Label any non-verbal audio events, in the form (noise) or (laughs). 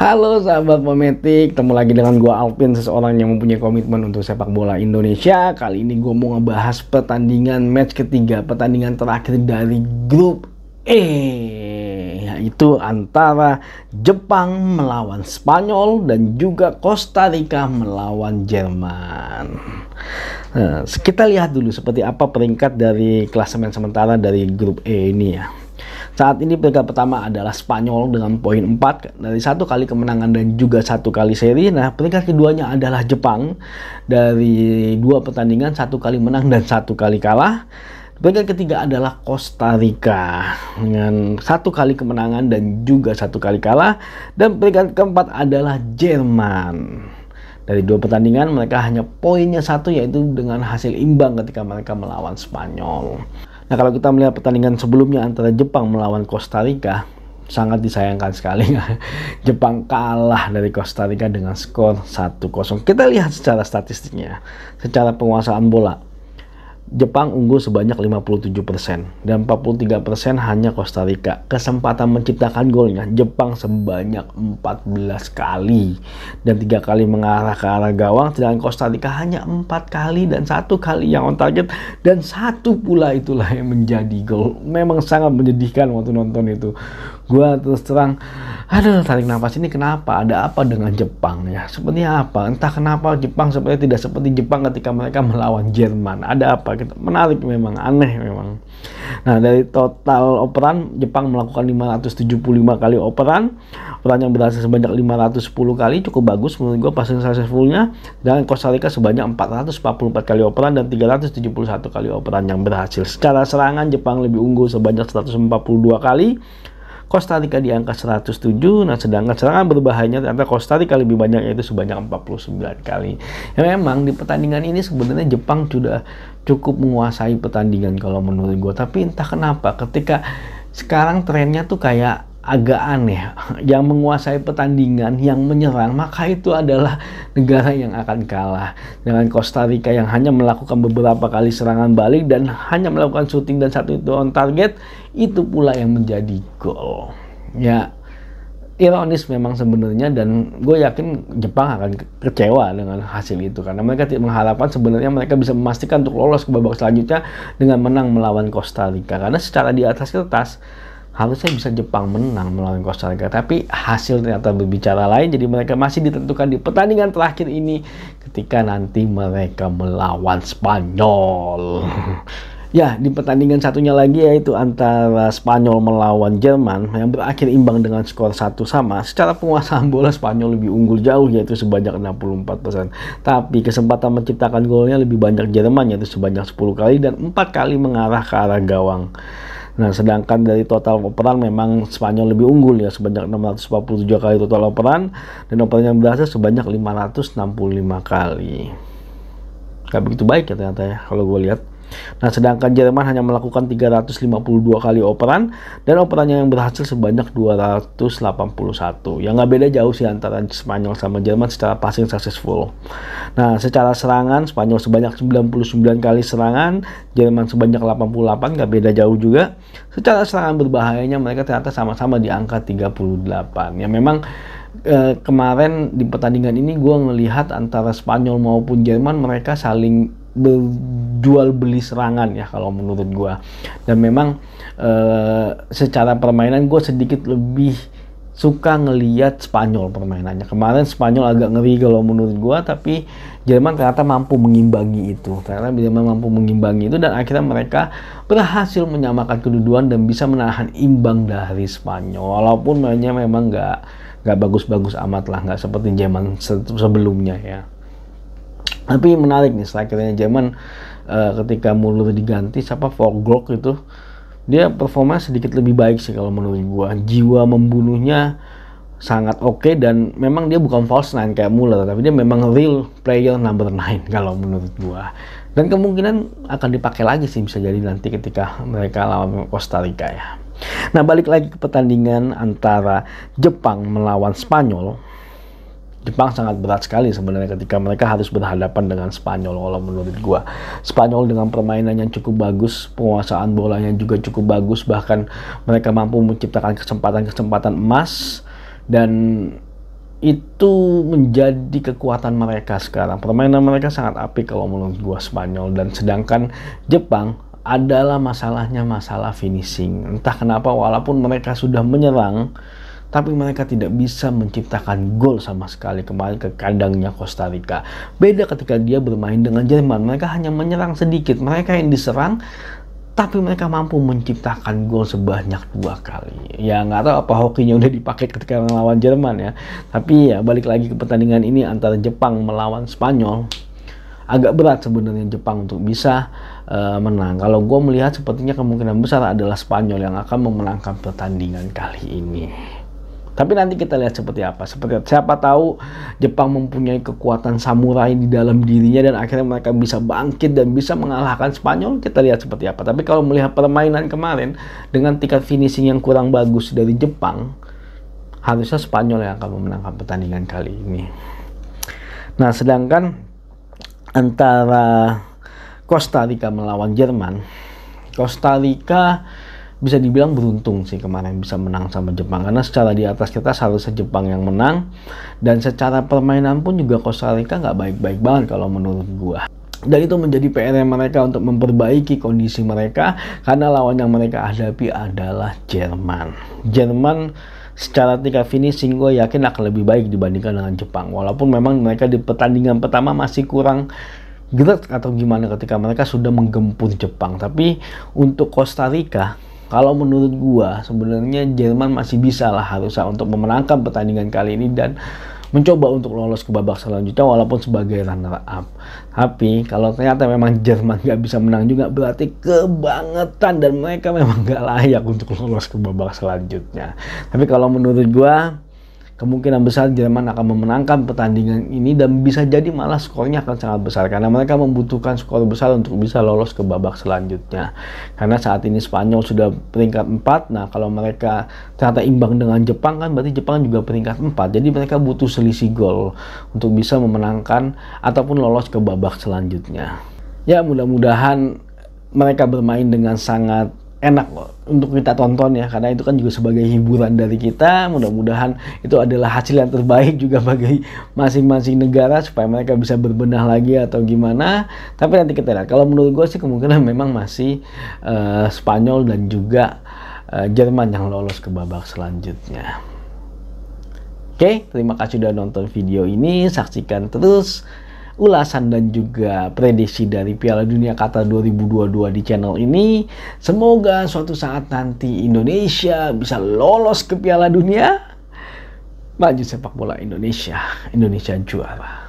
Halo sahabat pemetik, ketemu lagi dengan gue Alpin, seseorang yang mempunyai komitmen untuk sepak bola Indonesia. Kali ini gue mau ngebahas pertandingan match ketiga, pertandingan terakhir dari grup E, yaitu antara Jepang melawan Spanyol dan juga Costa Rica melawan Jerman. Nah, kita lihat dulu seperti apa peringkat dari klasemen sementara dari grup E ini ya. Saat ini peringkat pertama adalah Spanyol dengan poin 4 dari satu kali kemenangan dan juga satu kali seri. Nah, peringkat keduanya adalah Jepang dari dua pertandingan satu kali menang dan satu kali kalah. Peringkat ketiga adalah Costa Rica dengan satu kali kemenangan dan juga satu kali kalah. Dan peringkat keempat adalah Jerman. Dari dua pertandingan mereka hanya poinnya satu yaitu dengan hasil imbang ketika mereka melawan Spanyol. Nah kalau kita melihat pertandingan sebelumnya antara Jepang melawan Costa Rica, sangat disayangkan sekali (laughs) Jepang kalah dari Costa Rica dengan skor 1-0. Kita lihat secara statistiknya, secara penguasaan bola. Jepang unggul sebanyak 57% dan 43% hanya Costa Rica. Kesempatan menciptakan golnya Jepang sebanyak 14 kali dan tiga kali mengarah ke arah gawang sedangkan Costa Rica hanya empat kali dan satu kali yang on target dan satu pula itulah yang menjadi gol memang sangat menyedihkan waktu nonton itu gue terus terang aduh tarik nafas ini kenapa ada apa dengan Jepang ya seperti apa entah kenapa Jepang seperti tidak seperti Jepang ketika mereka melawan Jerman ada apa menarik memang aneh memang Nah, dari total operan, Jepang melakukan 575 kali operan. Operan yang berhasil sebanyak 510 kali cukup bagus menurut gue passing successfulnya. Dan Costa Rica sebanyak 444 kali operan dan 371 kali operan yang berhasil. Secara serangan, Jepang lebih unggul sebanyak 142 kali Costa Rica di angka 107 nah sedangkan serangan berbahayanya ternyata Costa Rica lebih banyak yaitu sebanyak 49 kali ya memang di pertandingan ini sebenarnya Jepang sudah cukup menguasai pertandingan kalau menurut gue tapi entah kenapa ketika sekarang trennya tuh kayak agak aneh yang menguasai pertandingan yang menyerang maka itu adalah negara yang akan kalah dengan Costa Rica yang hanya melakukan beberapa kali serangan balik dan hanya melakukan shooting dan satu itu on target itu pula yang menjadi gol ya ironis memang sebenarnya dan gue yakin Jepang akan kecewa dengan hasil itu karena mereka tidak mengharapkan sebenarnya mereka bisa memastikan untuk lolos ke babak selanjutnya dengan menang melawan Costa Rica karena secara di atas kertas harusnya bisa Jepang menang melawan Costa Rica tapi hasil ternyata berbicara lain jadi mereka masih ditentukan di pertandingan terakhir ini ketika nanti mereka melawan Spanyol (laughs) ya di pertandingan satunya lagi yaitu antara Spanyol melawan Jerman yang berakhir imbang dengan skor satu sama secara penguasaan bola Spanyol lebih unggul jauh yaitu sebanyak 64% tapi kesempatan menciptakan golnya lebih banyak Jerman yaitu sebanyak 10 kali dan empat kali mengarah ke arah gawang Nah, sedangkan dari total operan memang Spanyol lebih unggul ya sebanyak 647 kali total operan dan operan yang berhasil sebanyak 565 kali nggak begitu baik ya ternyata ya kalau gue lihat. Nah, sedangkan Jerman hanya melakukan 352 kali operan dan operannya yang berhasil sebanyak 281. Yang nggak beda jauh sih antara Spanyol sama Jerman secara passing successful. Nah, secara serangan Spanyol sebanyak 99 kali serangan, Jerman sebanyak 88, nggak beda jauh juga. Secara serangan berbahayanya mereka ternyata sama-sama di angka 38. Ya memang eh, kemarin di pertandingan ini gue ngelihat antara Spanyol maupun Jerman mereka saling berjual beli serangan ya kalau menurut gue dan memang eh, secara permainan gue sedikit lebih suka ngeliat Spanyol permainannya kemarin Spanyol agak ngeri kalau menurut gue tapi Jerman ternyata mampu mengimbangi itu ternyata Jerman mampu mengimbangi itu dan akhirnya mereka berhasil menyamakan kedudukan dan bisa menahan imbang dari Spanyol walaupun mainnya memang nggak nggak bagus-bagus amat lah nggak seperti zaman se sebelumnya ya tapi menarik nih strikernya zaman uh, ketika mulut diganti siapa Foglock itu dia performa sedikit lebih baik sih kalau menurut gua jiwa membunuhnya sangat oke okay dan memang dia bukan false nine kayak Muller tapi dia memang real player number nine (laughs) kalau menurut gua dan kemungkinan akan dipakai lagi sih bisa jadi nanti ketika mereka lawan Costa Rica ya. Nah, balik lagi ke pertandingan antara Jepang melawan Spanyol. Jepang sangat berat sekali sebenarnya ketika mereka harus berhadapan dengan Spanyol kalau menurut gua. Spanyol dengan permainan yang cukup bagus, penguasaan bolanya juga cukup bagus, bahkan mereka mampu menciptakan kesempatan-kesempatan emas dan itu menjadi kekuatan mereka sekarang. Permainan mereka sangat apik kalau menurut gua Spanyol dan sedangkan Jepang adalah masalahnya masalah finishing. Entah kenapa walaupun mereka sudah menyerang, tapi mereka tidak bisa menciptakan gol sama sekali kemarin ke kandangnya Costa Rica. Beda ketika dia bermain dengan Jerman, mereka hanya menyerang sedikit. Mereka yang diserang, tapi mereka mampu menciptakan gol sebanyak dua kali. Ya nggak tahu apa hokinya udah dipakai ketika melawan Jerman ya. Tapi ya balik lagi ke pertandingan ini antara Jepang melawan Spanyol agak berat sebenarnya Jepang untuk bisa uh, menang. Kalau gue melihat sepertinya kemungkinan besar adalah Spanyol yang akan memenangkan pertandingan kali ini. Tapi nanti kita lihat seperti apa. Seperti siapa tahu Jepang mempunyai kekuatan samurai di dalam dirinya dan akhirnya mereka bisa bangkit dan bisa mengalahkan Spanyol. Kita lihat seperti apa. Tapi kalau melihat permainan kemarin dengan tingkat finishing yang kurang bagus dari Jepang, harusnya Spanyol yang akan memenangkan pertandingan kali ini. Nah, sedangkan antara Costa Rica melawan Jerman. Costa Rica bisa dibilang beruntung sih kemarin bisa menang sama Jepang karena secara di atas kita seharusnya Jepang yang menang dan secara permainan pun juga Costa Rica nggak baik-baik banget kalau menurut gua dan itu menjadi PR mereka untuk memperbaiki kondisi mereka karena lawan yang mereka hadapi adalah Jerman. Jerman secara tingkat finishing gue yakin akan lebih baik dibandingkan dengan Jepang walaupun memang mereka di pertandingan pertama masih kurang gerak atau gimana ketika mereka sudah menggempur Jepang tapi untuk Costa Rica kalau menurut gue sebenarnya Jerman masih bisa lah harusnya untuk memenangkan pertandingan kali ini dan mencoba untuk lolos ke babak selanjutnya walaupun sebagai runner up. Tapi kalau ternyata memang Jerman nggak bisa menang juga berarti kebangetan dan mereka memang nggak layak untuk lolos ke babak selanjutnya. Tapi kalau menurut gua kemungkinan besar Jerman akan memenangkan pertandingan ini dan bisa jadi malah skornya akan sangat besar karena mereka membutuhkan skor besar untuk bisa lolos ke babak selanjutnya. Karena saat ini Spanyol sudah peringkat 4. Nah, kalau mereka ternyata imbang dengan Jepang kan berarti Jepang juga peringkat 4. Jadi mereka butuh selisih gol untuk bisa memenangkan ataupun lolos ke babak selanjutnya. Ya, mudah-mudahan mereka bermain dengan sangat enak untuk kita tonton ya karena itu kan juga sebagai hiburan dari kita mudah-mudahan itu adalah hasil yang terbaik juga bagi masing-masing negara supaya mereka bisa berbenah lagi atau gimana tapi nanti kita lihat kalau menurut gue sih kemungkinan memang masih uh, Spanyol dan juga uh, Jerman yang lolos ke babak selanjutnya oke okay, terima kasih sudah nonton video ini saksikan terus ulasan dan juga prediksi dari Piala Dunia Qatar 2022 di channel ini. Semoga suatu saat nanti Indonesia bisa lolos ke Piala Dunia. Maju sepak bola Indonesia, Indonesia juara.